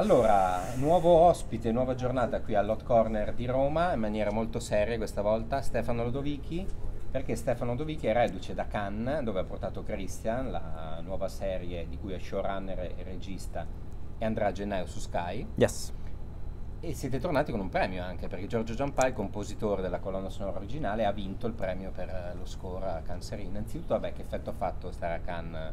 Allora, nuovo ospite, nuova giornata qui all'Hot Corner di Roma, in maniera molto seria questa volta, Stefano Lodovichi, perché Stefano Lodovichi è reduce da Cannes, dove ha portato Christian, la nuova serie di cui è showrunner e regista, e andrà a gennaio su Sky. Yes. E siete tornati con un premio anche, perché Giorgio Giampai, compositore della colonna sonora originale, ha vinto il premio per lo score a Cannes Innanzitutto, vabbè, che effetto ha fatto stare a Cannes?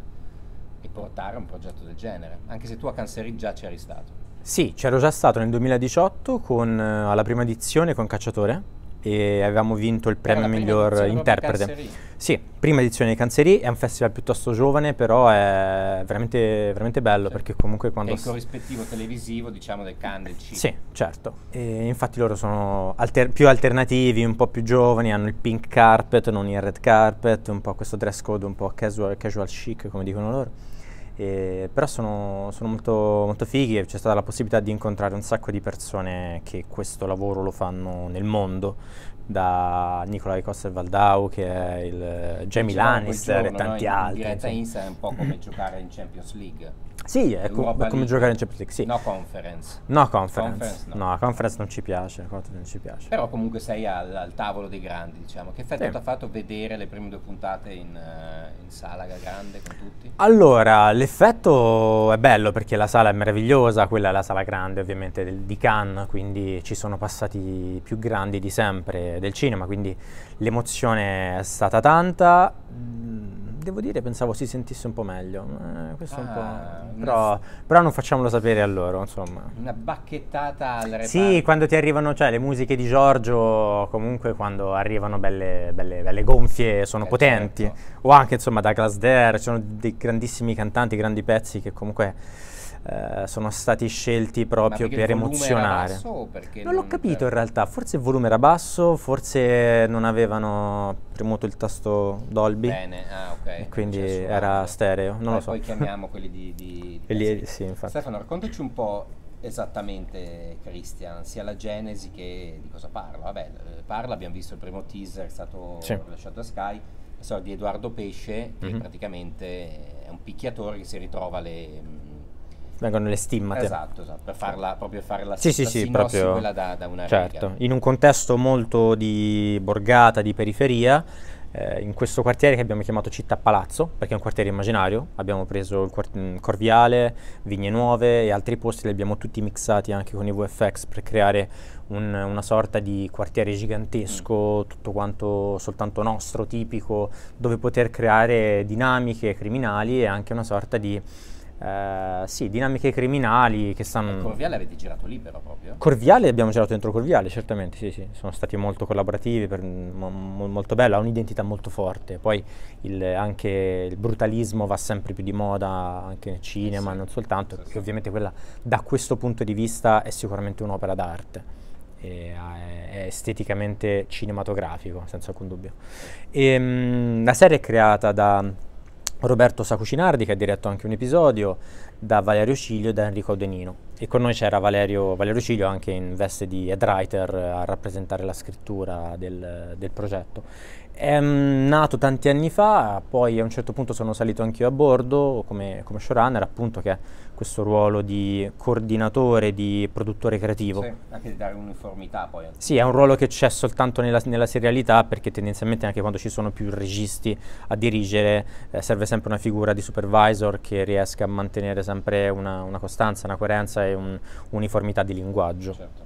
e portare un progetto del genere, anche se tu a Canserin già c'eri stato. Sì, c'ero già stato nel 2018 con, eh, alla prima edizione con Cacciatore e avevamo vinto il premio miglior interprete. Sì, prima edizione di Canzeri, è un festival piuttosto giovane, però è veramente, veramente bello certo. perché comunque quando... È il corrispettivo televisivo, diciamo, del Cannes, Sì, certo. E infatti loro sono alter più alternativi, un po' più giovani, hanno il pink carpet, non il red carpet, un po' questo dress code, un po' casual, casual chic, come dicono loro. Eh, però sono, sono molto, molto, fighi e c'è stata la possibilità di incontrare un sacco di persone che questo lavoro lo fanno nel mondo, da Nicolai Coster Valdau che è il Jamie Lannister giorno, e tanti no? in, altri. In diretta Insta è un po' come giocare in Champions League. Sì, è co- come League. giocare in Champions League, sì. No conference. No conference. conference no. no, conference non ci piace, non ci piace. Però comunque sei al, al, tavolo dei grandi, diciamo. Che effetto sì. ti ha fatto vedere le prime due puntate in, uh, in sala grande con tutti? Allora, l'effetto è bello perché la sala è meravigliosa, quella è la sala grande ovviamente del, di Cannes, quindi ci sono passati più grandi di sempre del cinema, quindi l'emozione è stata tanta. Mm, devo dire, pensavo si sentisse un po' meglio. Eh, questo ah, un po'... Ah, però, però, non facciamolo sapere a loro, insomma. Una bacchettata al reparto. Sì, quando ti arrivano, cioè le musiche di Giorgio, comunque quando arrivano belle, belle, belle gonfie, sono eh, potenti. Certo. O anche, insomma, da Glass Dare, ci sono dei grandissimi cantanti, grandi pezzi che comunque eh, sono stati scelti proprio per emozionare. non l'ho capito in realtà, forse il volume era basso, forse non avevano premuto il tasto Dolby. Ah, okay. Quindi era stereo, non ah, lo so. Poi chiamiamo quelli di... di, di Lì, sì, Stefano, raccontaci un po' esattamente, Christian, sia la genesi che di cosa parla. Vabbè, eh, parla, abbiamo visto il primo teaser, è stato sì. rilasciato a Sky, la storia di Edoardo Pesce, che mm-hmm. praticamente è un picchiatore che si ritrova le vengono le stimmate. Esatto, esatto, per farla proprio fare la sì, sì, sì, proprio, da, da, una certo. Riga. In un contesto molto di borgata, di periferia, eh, in questo quartiere che abbiamo chiamato Città Palazzo, perché è un quartiere immaginario, abbiamo preso il quart- mm, Corviale, Vigne Nuove e altri posti, li abbiamo tutti mixati anche con i VFX per creare un, una sorta di quartiere gigantesco, mm. tutto quanto soltanto nostro, tipico, dove poter creare dinamiche criminali e anche una sorta di eh, sì, dinamiche criminali che stanno... E Corviale avete girato libero proprio? Corviale abbiamo girato dentro Corviale, certamente, sì, sì. Sono stati molto collaborativi, per, mo, molto bello, ha un'identità molto forte. Poi il, anche il brutalismo va sempre più di moda, anche nel cinema, eh sì, non soltanto, sì, sì. ovviamente quella da questo punto di vista è sicuramente un'opera d'arte eh, è esteticamente cinematografico, senza alcun dubbio. E, ehm, mh, la serie è creata da Roberto Sacucinardi che ha diretto anche un episodio, da Valerio Ciglio e da Enrico Denino. E con noi c'era Valerio, Valerio, Ciglio anche in veste di head writer a rappresentare la scrittura del, del progetto. È nato tanti anni fa, poi a un certo punto sono salito anch'io a bordo come, come showrunner, appunto che è questo ruolo di coordinatore, di produttore creativo. Sì, anche di dare uniformità poi. Sì, è un ruolo che c'è soltanto nella, nella, serialità perché tendenzialmente anche quando ci sono più registi a dirigere eh, serve sempre una figura di supervisor che riesca a mantenere sempre una, una costanza, una coerenza e un'uniformità di linguaggio. Certo.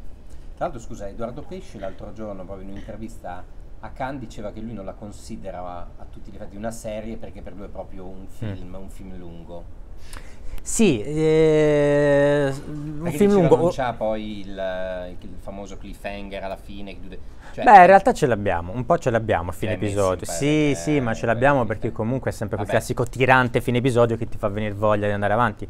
Tra l'altro scusa, Edoardo Pesci l'altro giorno proprio in un'intervista a Khan diceva che lui non la considera a tutti gli effetti una serie perché per lui è proprio un mm. film, mm. un film lungo. Sì, eh, un film lungo. Non c'ha poi il, eh, il, famoso cliffhanger alla fine. Cioè Beh, in realtà ce l'abbiamo, un po' ce l'abbiamo a fine eh, episodio. Sì, eh, sì, ma ce l'abbiamo perché comunque è sempre quel Vabbè. classico tirante fine episodio che ti fa venire voglia di andare avanti.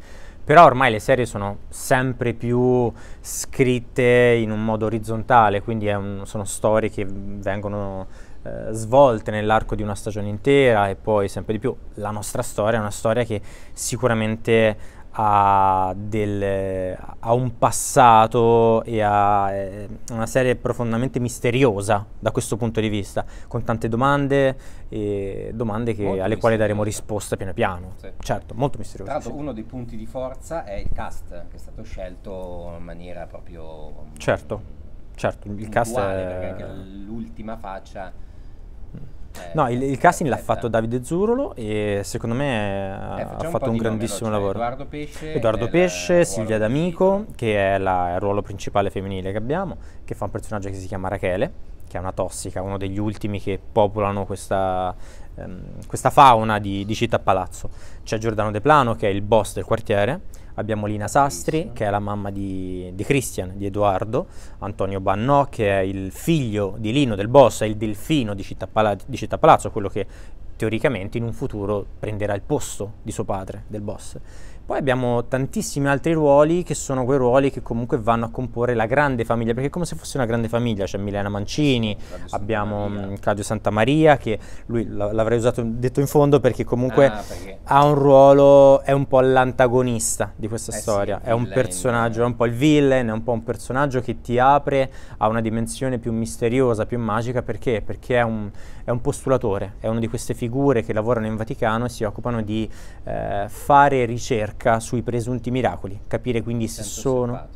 Però ormai le serie sono sempre più scritte in un modo orizzontale, quindi un, sono storie che vengono eh, svolte nell'arco di una stagione intera e poi sempre di più. La nostra storia è una storia che sicuramente a, del, a, un passato e a eh, una serie profondamente misteriosa da questo punto di vista, con tante domande, eh, domande che, alle quali daremo risposta piano piano. Sì. Certo, molto misteriosa. Tra l'altro sì. uno dei punti di forza è il cast, che è stato scelto in maniera proprio... Certo, certo, il cast è... Perché l'ultima faccia... Mm. Eh, no, il, il casting l'ha fatto Davide Zurulo e secondo me eh, ha fatto un, un grandissimo nome, lavoro. Cioè Edoardo Pesce, Edoardo Pesce Silvia D'Amico, D'Amico, che è la, il ruolo principale femminile che abbiamo, che fa un personaggio che si chiama Rachele che è una tossica, uno degli ultimi che popolano questa, ehm, questa fauna di, di città palazzo. C'è Giordano De Plano che è il boss del quartiere, abbiamo Lina Sastri che è la mamma di, di Christian, di Edoardo, Antonio Bannò che è il figlio di Lino del boss, è il delfino di Città, Palazzo, di Città Palazzo quello che teoricamente in un futuro prenderà il posto di suo padre, del boss. Poi abbiamo tantissimi altri ruoli che sono quei ruoli che comunque vanno a comporre la grande famiglia, perché è come se fosse una grande famiglia, c'è Milena Mancini, Claudio abbiamo mm, Santamaria. Claudio Santamaria che lui l'avrei usato detto in fondo perché comunque ah, perché. ha un ruolo, è un po' l'antagonista di questa eh storia, sì, è un personaggio, è un po' il villain, è un po' un personaggio che ti apre a una dimensione più misteriosa, più magica, perché? Perché è un, è un postulatore, è una di queste figure figure che lavorano in Vaticano si occupano di eh, fare ricerca sui presunti miracoli, capire quindi se sono...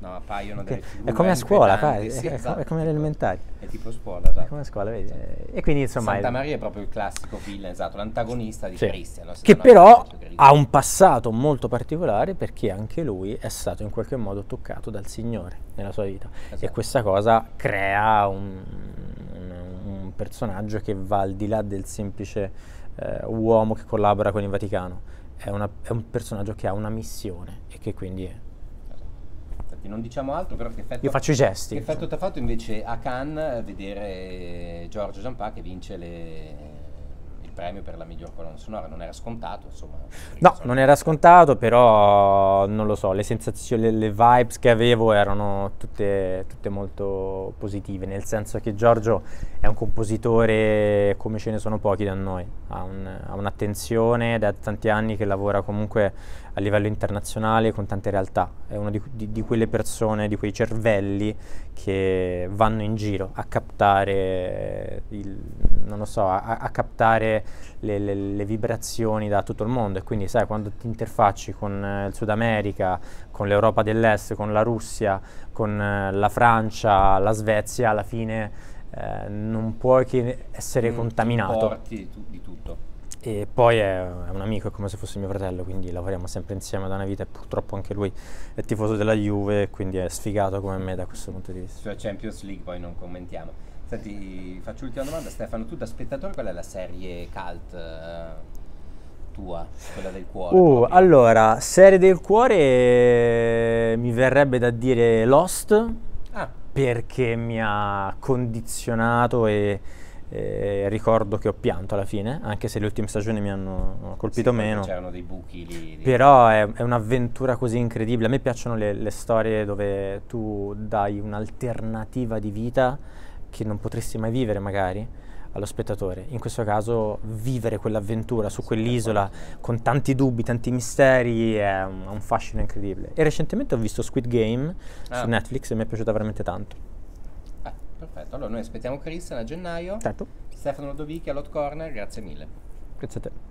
no, appaiono okay. delle figure È come a scuola, pare, sì, è, esatto, è, come all'elementare. È tipo scuola, esatto. È come a scuola, vedi? Esatto. E quindi insomma... Santa Maria è proprio il classico villain, esatto, l'antagonista di sì. Christian. Che però ha un passato molto particolare perché anche lui è stato in qualche modo toccato dal Signore nella sua vita. Esatto. E questa cosa crea un un personaggio che va al di là del semplice eh, uomo che collabora con il Vaticano, è, una, è, un personaggio che ha una missione e che quindi è. non diciamo altro, però che effetto, Io faccio i gesti. Che effetto diciamo. ti ha fatto invece a Cannes vedere Giorgio Giampà che vince le, il premio per la miglior colonna sonora non era scontato, insomma. No, non era scontato, però non lo so, le sensazioni, le, le vibes che avevo erano tutte, tutte, molto positive, nel senso che Giorgio è un compositore come ce ne sono pochi da noi, ha, un, ha un'attenzione da tanti anni che lavora comunque a livello internazionale con tante realtà, è una di, di, di quelle persone, di quei cervelli che vanno in giro a captare il non lo so, a, a captare le, le, le, vibrazioni da tutto il mondo e quindi sai quando ti interfacci con eh, il Sud America, con l'Europa dell'Est, con la Russia, con eh, la Francia, la Svezia, alla fine eh, non puoi che essere mm, contaminato. Ti tu, di tutto. E poi è, è, un amico, è come se fosse mio fratello, quindi lavoriamo sempre insieme da una vita e purtroppo anche lui è tifoso della Juve, quindi è sfigato come me da questo punto di vista. Cioè Champions League poi non commentiamo. Senti, faccio l'ultima domanda, Stefano, tu da spettatore qual è la serie cult eh, tua, quella del cuore? Uh, allora, serie del cuore eh, mi verrebbe da dire Lost, ah. perché mi ha condizionato e... Eh, ricordo che ho pianto alla fine, anche se le ultime stagioni mi hanno colpito sì, meno. C'erano dei buchi lì. Di... Però è, è un'avventura così incredibile. A me piacciono le, le storie dove tu dai un'alternativa di vita che non potresti mai vivere magari allo spettatore. In questo caso vivere quell'avventura su quell'isola esatto. con tanti dubbi, tanti misteri è un, un fascino incredibile. E recentemente ho visto Squid Game ah. su Netflix e mi è piaciuta veramente tanto. Ah, perfetto, allora noi aspettiamo Christian a gennaio. Certo. Stefano Lodovichi all'Hot Corner, grazie mille. Grazie a te.